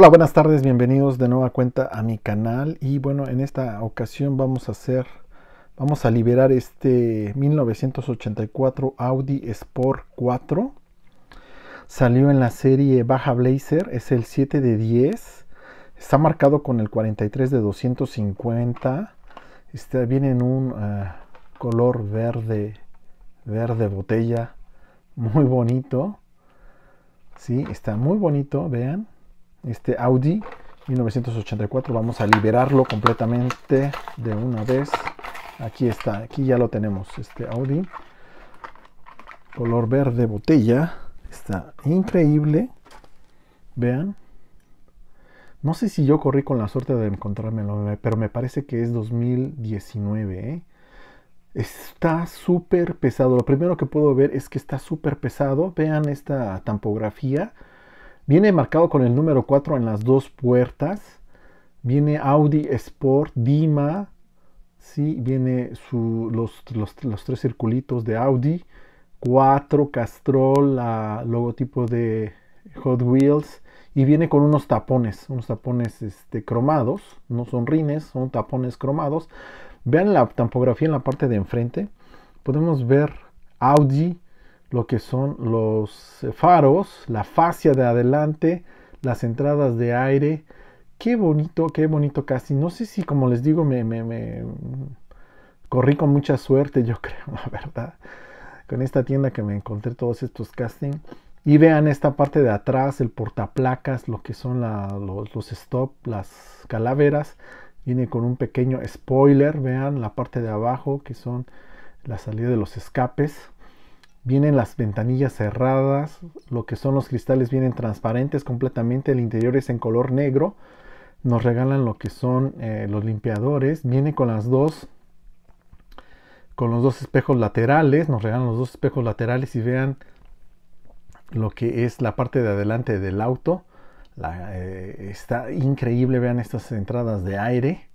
Hola, buenas tardes, bienvenidos de nueva cuenta a mi canal y bueno, en esta ocasión vamos a hacer, vamos a liberar este 1984 Audi Sport 4. Salió en la serie Baja Blazer, es el 7 de 10, está marcado con el 43 de 250, este, viene en un eh, color verde, verde botella, muy bonito. Sí, está muy bonito, vean este Audi 1984 vamos a liberarlo completamente de una vez aquí está aquí ya lo tenemos este Audi color verde botella está increíble vean no sé si yo corrí con la suerte de encontrármelo pero me parece que es 2019 ¿eh? Está súper pesado. Lo primero que puedo ver es que está súper pesado. Vean esta tampografía. Viene marcado con el número 4 en las dos puertas. Viene Audi Sport, Dima. Sí, viene los, tres circulitos de Audi. 4 Castrol, logotipo de Hot Wheels. Y viene con unos tapones, unos tapones este, cromados. No son rines, son tapones cromados. Vean la tampografía en la parte de enfrente. Podemos ver Audi, lo que son los faros, la fascia de adelante, las entradas de aire. Qué bonito, qué bonito casi. No sé si, como les digo, me, me, corrí con mucha suerte, yo creo, la verdad. Con esta tienda que me encontré todos estos castings. Y vean esta parte de atrás, el portaplacas, lo que son los, los stop, las calaveras. Viene con un pequeño spoiler, vean la parte de abajo, que son la salida de los escapes. Vienen las ventanillas cerradas, lo que son los cristales vienen transparentes completamente, el interior es en color negro. Nos regalan lo que son eh, los limpiadores, viene con las dos con los dos espejos laterales, nos regalan los dos espejos laterales y vean lo que es la parte de adelante del auto. Eh, está increíble, vean estas entradas de aire.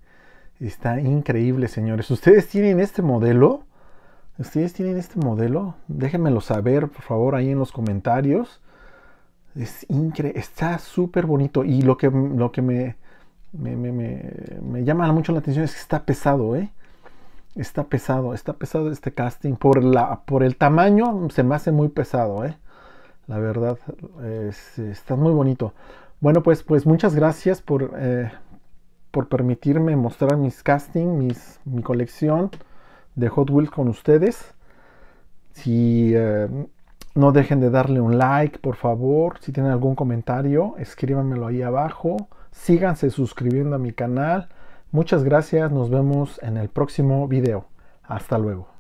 Está increíble, señores. Ustedes tienen este modelo ¿Ustedes tienen este modelo? Déjenmelo saber, por favor, ahí en los comentarios. Es increíble, está súper bonito. Y lo que, lo que me, me, llama mucho la atención es que está pesado, ¿eh? Está pesado, está pesado este casting. Por, la, por el tamaño se me hace muy pesado, ¿eh? La verdad, está muy bonito. Bueno, pues, pues muchas gracias por, eh, por permitirme mostrar mis castings, mi colección de Hot Wheels con ustedes. Si eh, no dejen de darle un like, por favor. Si tienen algún comentario, escríbanmelo ahí abajo. Síganse suscribiendo a mi canal. Muchas gracias. Nos vemos en el próximo video. Hasta luego.